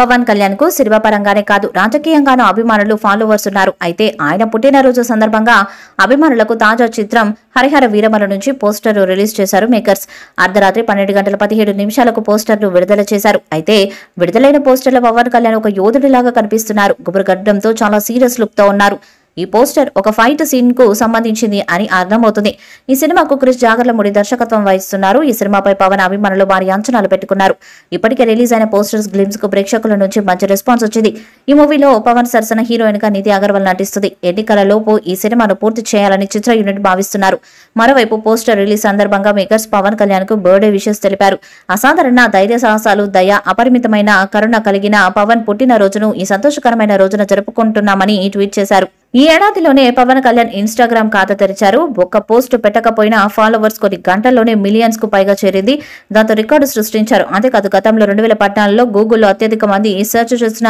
పవన్ కళ్యాణ్ కు పరంగానే కాదు రాజకీయంగానూ అభిమానులు ఫాలోవర్స్ ఉన్నారు అయితే ఆయన పుట్టినరోజు సందర్భంగా అభిమానులకు తాజా చిత్రం హరిహర వీరమల నుంచి పోస్టర్ రిలీజ్ చేశారు మేకర్స్ అర్ధరాత్రి పన్నెండు గంటల పదిహేడు నిమిషాలకు పోస్టర్ను విడుదల చేశారు అయితే విడుదలైన పోస్టర్లో పవన్ కళ్యాణ్ ఒక యోధుడిలాగా కనిపిస్తున్నారు గుబురుగడ్డంతో చాలా సీరియస్ లుక్ తో ఉన్నారు ఈ పోస్టర్ ఒక ఫైట్ సీన్ కు సంబంధించింది అని అర్థమవుతుంది ఈ సినిమాకు క్రిష్ జాగర్లముడి దర్శకత్వం వహిస్తున్నారు ఈ సినిమాపై పవన్ అభిమానులు వారి అంచనాలు పెట్టుకున్నారు ఇప్పటికే రిలీజ్ అయిన పోస్టర్స్ గ్లిమ్స్ కు ప్రేక్షకుల నుంచి మంచి రెస్పాన్స్ వచ్చింది ఈ మూవీలో పవన్ సరసన హీరోయిన్ గా నిధి అగర్వాల్ నటిస్తుంది ఎన్నికలలోపు ఈ సినిమాను పూర్తి చేయాలని చిత్ర యూనిట్ భావిస్తున్నారు మరోవైపు పోస్టర్ రిలీజ్ సందర్భంగా మేకర్స్ పవన్ కళ్యాణ్ కు బర్త్డే విషెస్ తెలిపారు అసాధారణ ధైర్య సాహసాలు దయ అపరిమితమైన కరుణ కలిగిన పవన్ పుట్టినరోజును ఈ సంతోషకరమైన రోజున జరుపుకుంటున్నామని ట్వీట్ చేశారు ఈ ఏడాదిలోనే పవన్ కళ్యాణ్ ఇన్స్టాగ్రామ్ ఖాతా తెరిచారు ఒక్క పోస్ట్ పెట్టకపోయినా ఫాలోవర్స్ కొన్ని గంటల్లోనే మిలియన్స్ కు పైగా చేరింది దాంతో రికార్డు సృష్టించారు అంతేకాదు గతంలో రెండు వేల పద్నాలుగులో గూగుల్లో అత్యధిక మంది సెర్చ్ చేసిన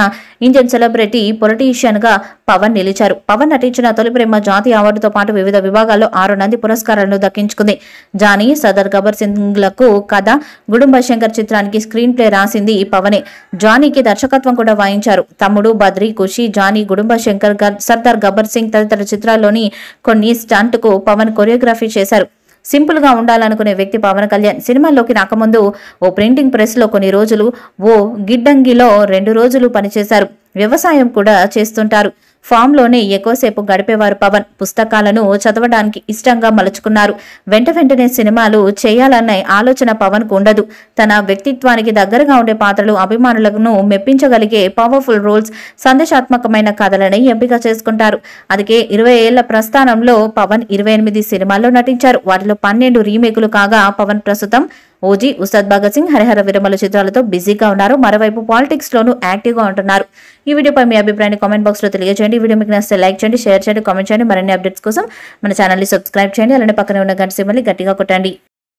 ఇండియన్ సెలబ్రిటీ పొలిటీషియన్ గా పవన్ నిలిచారు పవన్ నటించిన తొలి ప్రేమ జాతీయ అవార్డుతో పాటు వివిధ విభాగాల్లో ఆరు నంది పురస్కారాలను దక్కించుకుంది జానీ సదర్ గబర్ సింగ్లకు కథ గుడుంబ శంకర్ చిత్రానికి స్క్రీన్ ప్లే రాసింది ఈ పవనే జానీకి దర్శకత్వం కూడా వాయించారు తమ్ముడు బద్రి ఖుషి జానీ గుడుంబ శంకర్ సర్దార్ గబ్బర్ సింగ్ తదితర చిత్రాల్లోని కొన్ని స్టంట్కు పవన్ కొరియోగ్రఫీ చేశారు సింపుల్ గా ఉండాలనుకునే వ్యక్తి పవన్ కళ్యాణ్ సినిమాల్లోకి రాకముందు ఓ ప్రింటింగ్ ప్రెస్ లో కొన్ని రోజులు ఓ గిడ్డంగిలో రెండు రోజులు పనిచేశారు వ్యవసాయం కూడా చేస్తుంటారు ఫామ్లోనే ఎక్కువసేపు గడిపేవారు పవన్ పుస్తకాలను చదవడానికి ఇష్టంగా మలుచుకున్నారు వెంట వెంటనే సినిమాలు చేయాలనే ఆలోచన పవన్కు ఉండదు తన వ్యక్తిత్వానికి దగ్గరగా ఉండే పాత్రలు అభిమానులను మెప్పించగలిగే పవర్ఫుల్ రోల్స్ సందేశాత్మకమైన కథలని ఎంపిక చేసుకుంటారు అందుకే ఇరవై ఏళ్ల ప్రస్థానంలో పవన్ ఇరవై ఎనిమిది సినిమాల్లో నటించారు వాటిలో పన్నెండు రీమేకులు కాగా పవన్ ప్రస్తుతం ఓజీ ఉస్తాద్ భగత్ సింగ్ హరిహర విరమల చిత్రాలతో బిజీగా ఉన్నారు మరోవైపు పాలిటిక్స్ లోనూ యాక్టివ్ గా ఉంటున్నారు ఈ వీడియోపై మీ అభిప్రాయాన్ని కామెంట్ బాక్స్ లో తెలియజేయండి వీడియో మీకు నచ్చితే లైక్ చేయండి షేర్ చేయండి కామెంట్ చేయండి మరిన్ని అప్డేట్స్ కోసం మన ఛానల్ ని సబ్స్క్రైబ్ చేయండి అలానే పక్కనే ఉన్న గంట సిమ్మల్ని గట్టిగా కొట్టండి